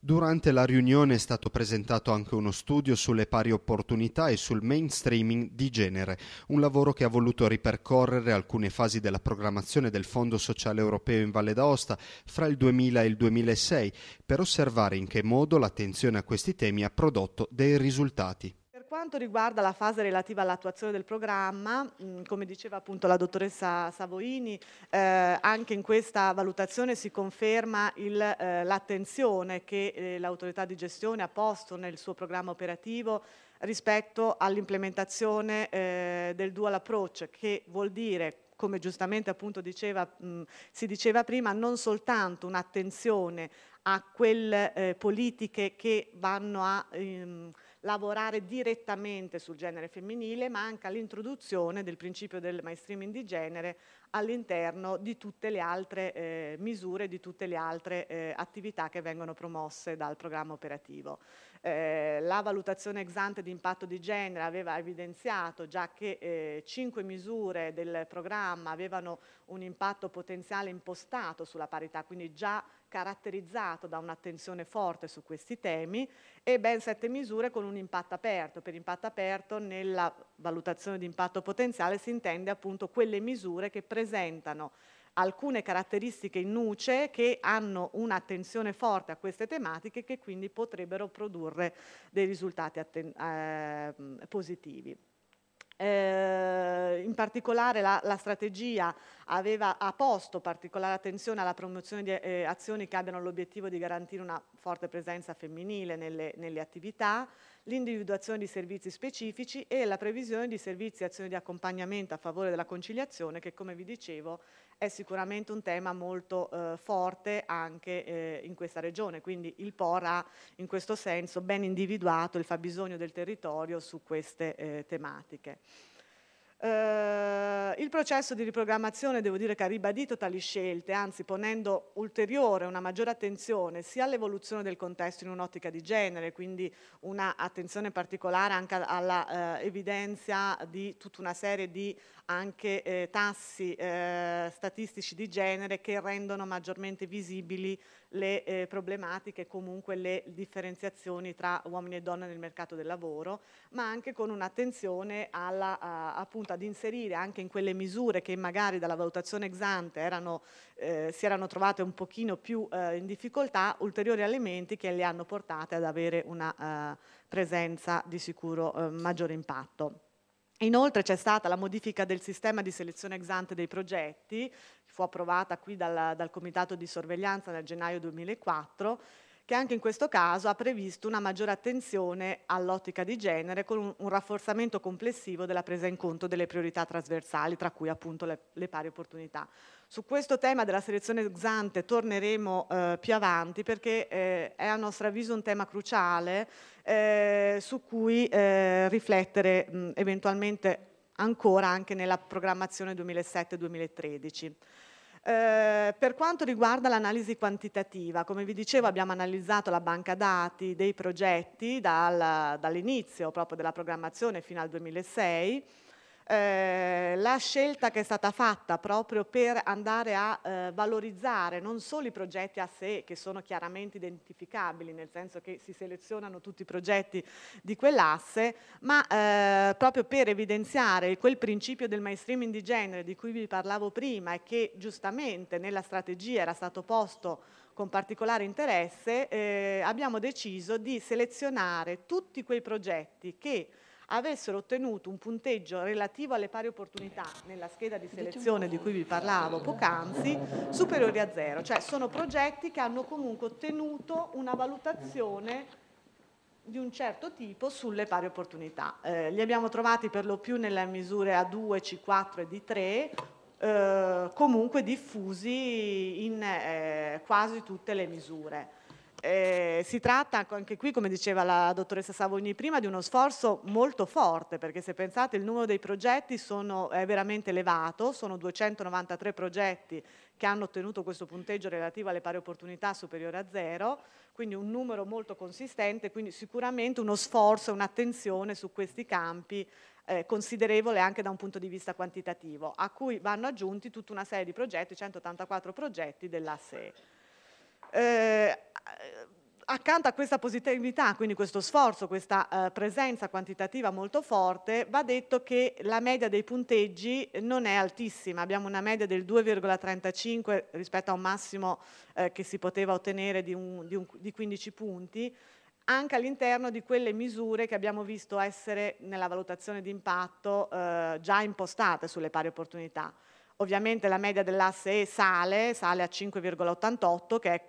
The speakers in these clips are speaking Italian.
Durante la riunione è stato presentato anche uno studio sulle pari opportunità e sul mainstreaming di genere, un lavoro che ha voluto ripercorrere alcune fasi della programmazione del Fondo Sociale Europeo in Valle d'Aosta fra il 2000 e il 2006, per osservare in che modo l'attenzione a questi temi ha prodotto dei risultati quanto riguarda la fase relativa all'attuazione del programma, come diceva appunto la dottoressa Savoini, eh, anche in questa valutazione si conferma eh, l'attenzione eh, che eh, l'autorità di gestione ha posto nel suo programma operativo rispetto all'implementazione eh, del dual approach, che vuol dire come giustamente appunto diceva, mh, si diceva prima, non soltanto un'attenzione a quelle eh, politiche che vanno a... Ehm, lavorare direttamente sul genere femminile, ma anche all'introduzione del principio del mainstreaming di genere all'interno di tutte le altre eh, misure, di tutte le altre eh, attività che vengono promosse dal programma operativo. Eh, la valutazione ex ante di impatto di genere aveva evidenziato già che eh, cinque misure del programma avevano un impatto potenziale impostato sulla parità, quindi già caratterizzato da un'attenzione forte su questi temi e ben sette misure con un impatto aperto. Per impatto aperto nella valutazione di impatto potenziale si intende appunto quelle misure che presentano alcune caratteristiche in nuce che hanno un'attenzione forte a queste tematiche che quindi potrebbero produrre dei risultati eh, positivi. Eh, in particolare la, la strategia aveva, ha posto particolare attenzione alla promozione di eh, azioni che abbiano l'obiettivo di garantire una forte presenza femminile nelle, nelle attività, l'individuazione di servizi specifici e la previsione di servizi e azioni di accompagnamento a favore della conciliazione che, come vi dicevo, è sicuramente un tema molto eh, forte anche eh, in questa regione, quindi il POR ha in questo senso ben individuato il fabbisogno del territorio su queste eh, tematiche. Eh, il processo di riprogrammazione devo dire che ha ribadito tali scelte, anzi ponendo ulteriore una maggiore attenzione sia all'evoluzione del contesto in un'ottica di genere, quindi un'attenzione particolare anche alla eh, evidenza di tutta una serie di anche eh, tassi eh, statistici di genere che rendono maggiormente visibili le eh, problematiche e comunque le differenziazioni tra uomini e donne nel mercato del lavoro, ma anche con un'attenzione alla appunto tenuto ad inserire anche in quelle misure che magari dalla valutazione ex ante erano, eh, si erano trovate un pochino più eh, in difficoltà ulteriori elementi che le hanno portate ad avere una eh, presenza di sicuro eh, maggiore impatto. Inoltre c'è stata la modifica del sistema di selezione ex ante dei progetti, fu approvata qui dal, dal Comitato di sorveglianza nel gennaio 2004 che anche in questo caso ha previsto una maggiore attenzione all'ottica di genere con un, un rafforzamento complessivo della presa in conto delle priorità trasversali, tra cui appunto le, le pari opportunità. Su questo tema della selezione ex ante torneremo eh, più avanti perché eh, è a nostro avviso un tema cruciale eh, su cui eh, riflettere mh, eventualmente ancora anche nella programmazione 2007-2013. Eh, per quanto riguarda l'analisi quantitativa, come vi dicevo abbiamo analizzato la banca dati dei progetti dal, dall'inizio proprio della programmazione fino al 2006 eh, la scelta che è stata fatta proprio per andare a eh, valorizzare non solo i progetti a sé che sono chiaramente identificabili, nel senso che si selezionano tutti i progetti di quell'asse, ma eh, proprio per evidenziare quel principio del mainstreaming di genere di cui vi parlavo prima e che giustamente nella strategia era stato posto con particolare interesse, eh, abbiamo deciso di selezionare tutti quei progetti che avessero ottenuto un punteggio relativo alle pari opportunità nella scheda di diciamo selezione di cui vi parlavo poc'anzi superiori a zero, cioè sono progetti che hanno comunque ottenuto una valutazione di un certo tipo sulle pari opportunità. Eh, li abbiamo trovati per lo più nelle misure A2, C4 e D3, eh, comunque diffusi in eh, quasi tutte le misure. Eh, si tratta anche qui, come diceva la dottoressa Savogni prima, di uno sforzo molto forte, perché se pensate il numero dei progetti sono, è veramente elevato, sono 293 progetti che hanno ottenuto questo punteggio relativo alle pari opportunità superiore a zero, quindi un numero molto consistente, quindi sicuramente uno sforzo e un'attenzione su questi campi eh, considerevole anche da un punto di vista quantitativo, a cui vanno aggiunti tutta una serie di progetti, 184 progetti dell'ASE. Eh, eh, accanto a questa positività, quindi questo sforzo, questa eh, presenza quantitativa molto forte, va detto che la media dei punteggi non è altissima, abbiamo una media del 2,35 rispetto a un massimo eh, che si poteva ottenere di, un, di, un, di 15 punti, anche all'interno di quelle misure che abbiamo visto essere nella valutazione di impatto eh, già impostate sulle pari opportunità. Ovviamente la media dell'asse E sale, sale a 5,88 che è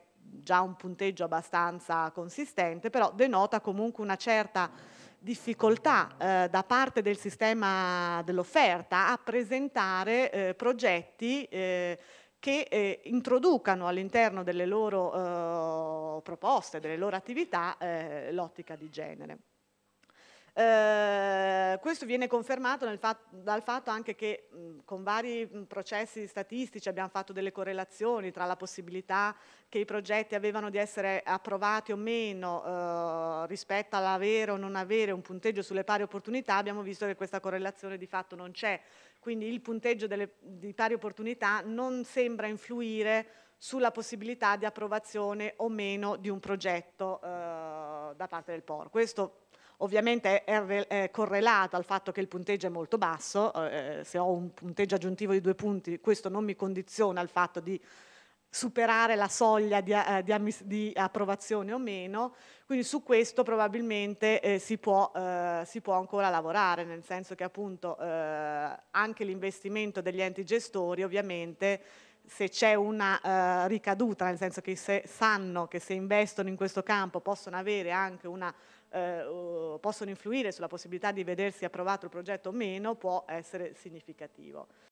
già un punteggio abbastanza consistente, però denota comunque una certa difficoltà eh, da parte del sistema dell'offerta a presentare eh, progetti eh, che eh, introducano all'interno delle loro eh, proposte, delle loro attività, eh, l'ottica di genere questo viene confermato fatto, dal fatto anche che mh, con vari processi statistici abbiamo fatto delle correlazioni tra la possibilità che i progetti avevano di essere approvati o meno eh, rispetto all'avere o non avere un punteggio sulle pari opportunità, abbiamo visto che questa correlazione di fatto non c'è. Quindi il punteggio delle, di pari opportunità non sembra influire sulla possibilità di approvazione o meno di un progetto eh, da parte del POR. Questo ovviamente è, correlato al fatto che il punteggio è molto basso, eh, eh, se ho un punteggio aggiuntivo di due punti questo non mi condiziona al fatto di superare la soglia di, eh, di, di approvazione o meno, quindi su questo probabilmente eh, si, può, eh, si, può, ancora lavorare, nel senso che appunto eh, anche l'investimento degli enti gestori ovviamente se c'è una ricaduta, nel senso che se sanno che se investono in questo campo possono avere anche una eh, possono influire sulla possibilità di vedersi approvato il progetto o meno può essere significativo.